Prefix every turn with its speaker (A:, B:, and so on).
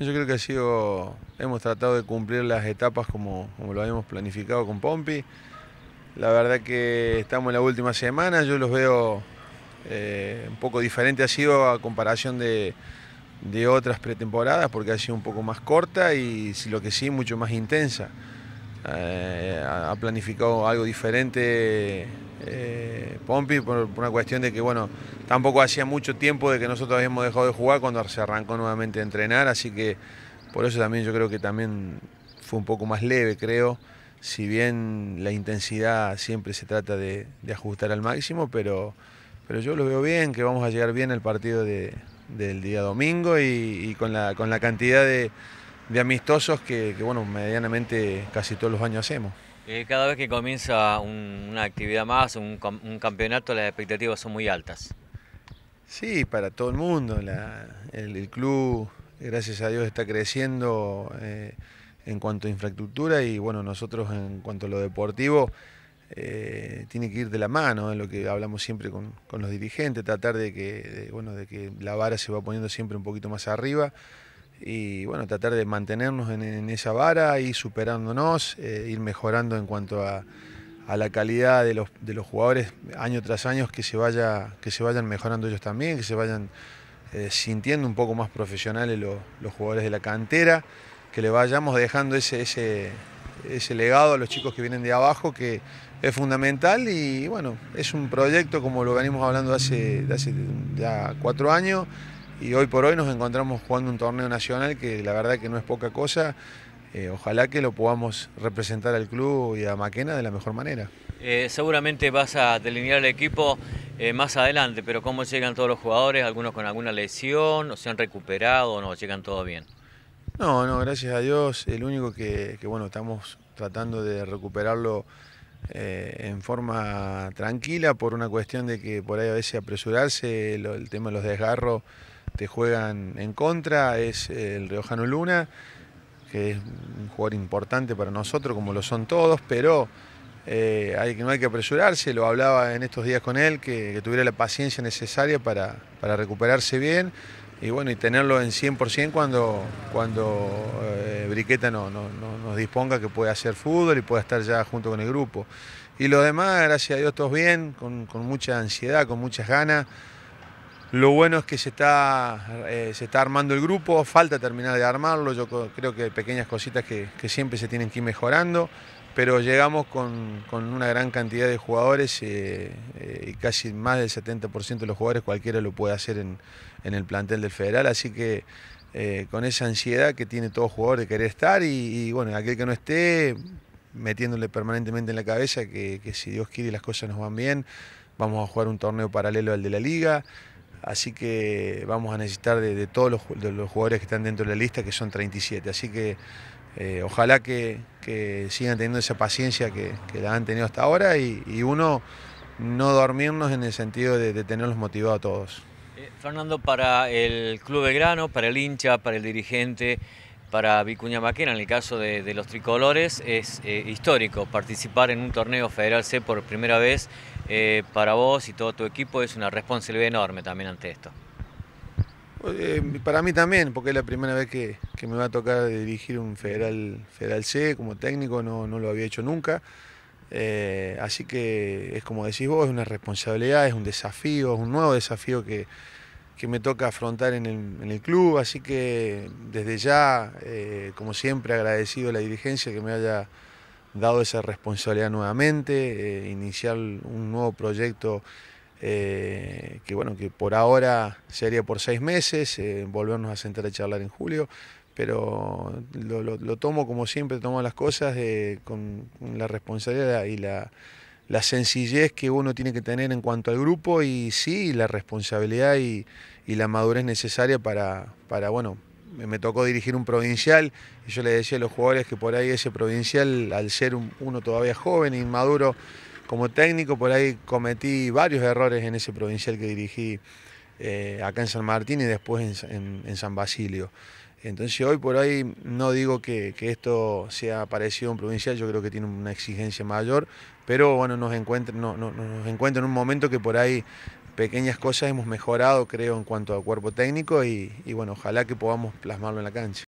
A: Yo creo que ha sido, hemos tratado de cumplir las etapas como, como lo habíamos planificado con Pompi. La verdad que estamos en la última semana, yo los veo eh, un poco diferente, ha sido a comparación de, otras pretemporadas porque ha sido un poco más corta y si lo que sí mucho más intensa. Eh, ha planificado algo diferente eh, Pompi por, una cuestión de que, bueno, tampoco hacía mucho tiempo de que nosotros habíamos dejado de jugar cuando se arrancó nuevamente a entrenar, así que por eso también yo creo que también fue un poco más leve, creo, si bien la intensidad siempre se trata de, ajustar al máximo, pero, pero yo lo veo bien, que vamos a llegar bien al partido del día domingo y, con, la, con, la, cantidad de, amistosos que, que, bueno, medianamente casi todos los años hacemos.
B: Eh, cada vez que comienza una actividad más, un, campeonato, las expectativas son muy altas.
A: Sí, para todo el mundo. el, club, gracias a Dios, está creciendo eh, en cuanto a infraestructura y bueno, nosotros en cuanto a lo deportivo. Eh, tiene que ir de la mano, es lo que hablamos siempre con, los dirigentes, tratar de que, de que la vara se va poniendo siempre un poquito más arriba y bueno, tratar de mantenernos en, esa vara, ir superándonos, eh, ir mejorando en cuanto a, la calidad de los, jugadores año tras año, que se, vaya, que se vayan mejorando ellos también, que se vayan eh, sintiendo un poco más profesionales los, jugadores de la cantera, que le vayamos dejando ese, ese, legado a los chicos que vienen de abajo, que es fundamental y bueno, es un proyecto como lo venimos hablando hace, hace ya cuatro años y hoy por hoy nos encontramos jugando un torneo nacional que la verdad que no es poca cosa. Eh, ojalá que lo podamos representar al club y a Maquena de la mejor manera.
B: Eh, seguramente vas a delinear el equipo eh, más adelante, pero ¿cómo llegan todos los jugadores? ¿Algunos con alguna lesión? ¿O se han recuperado o no? ¿Llegan todos bien?
A: No, no, gracias a Dios. El único que, bueno, estamos tratando de recuperarlo en forma tranquila por una cuestión de que por ahí a veces apresurarse, el tema de los desgarros te juegan en contra es el Riojano Luna, que es un jugador importante para nosotros, como lo son todos, pero eh, no hay que apresurarse, lo hablaba en estos días con él, que, tuviera la paciencia necesaria para, recuperarse bien y bueno, y tenerlo en 100% cuando, cuando eh, Briqueta no, nos disponga que pueda hacer fútbol y pueda estar ya junto con el grupo. Y lo demás, gracias a Dios, todos bien, con, con mucha ansiedad, con muchas ganas. Lo bueno es que se está, eh, se está armando el grupo, falta terminar de armarlo, yo creo que pequeñas cositas que, siempre se tienen que ir mejorando, pero llegamos con, una gran cantidad de jugadores eh, eh, y casi más del 70% de los jugadores cualquiera lo puede hacer en, el plantel del Federal, así que con esa ansiedad que tiene todo jugador de querer estar y, bueno, aquel que no esté metiéndole permanentemente en la cabeza que, que si Dios quiere y las cosas nos van bien, vamos a jugar un torneo paralelo al de la liga. Así que vamos a necesitar de, todos los, jugadores que están dentro de la lista, que son 37. Así que eh, ojalá que, sigan teniendo esa paciencia que, la han tenido hasta ahora y, uno no dormirnos en el sentido de, tenerlos motivados a todos.
B: Eh, Fernando, para el Club de grano, para el hincha, para el dirigente, para Vicuña Maquena, en el caso de, los tricolores, es eh, histórico. Participar en un torneo Federal C por primera vez eh, para vos y todo tu equipo es una responsabilidad enorme también ante esto.
A: Eh, para mí también, porque es la primera vez que, me va a tocar dirigir un Federal, Federal C como técnico, no, no lo había hecho nunca. así que es como decís vos, es una responsabilidad, es un desafío, es un nuevo desafío que, que me toca afrontar en el, club, así que desde ya, eh, como siempre, agradecido a la dirigencia que me haya dado esa responsabilidad nuevamente, eh, iniciar un nuevo proyecto eh, que bueno, que por ahora sería por seis meses, volvernos a sentar a charlar en julio, pero lo tomo como siempre tomo las cosas con la responsabilidad y la la sencillez que uno tiene que tener en cuanto al grupo y sí, la responsabilidad y, la madurez necesaria para, bueno, me, tocó dirigir un provincial y yo le decía a los jugadores que por ahí ese provincial, al ser uno todavía joven, e inmaduro como técnico, por ahí cometí varios errores en ese provincial que dirigí eh, acá en San Martín y después en San Basilio. Entonces hoy por ahí no digo que, esto sea parecido a un provincial, yo creo que tiene una exigencia mayor, pero bueno, nos encuentra, nos encuentra en un momento que por ahí pequeñas cosas hemos mejorado, creo, en cuanto a cuerpo técnico y bueno, ojalá que podamos plasmarlo en la cancha.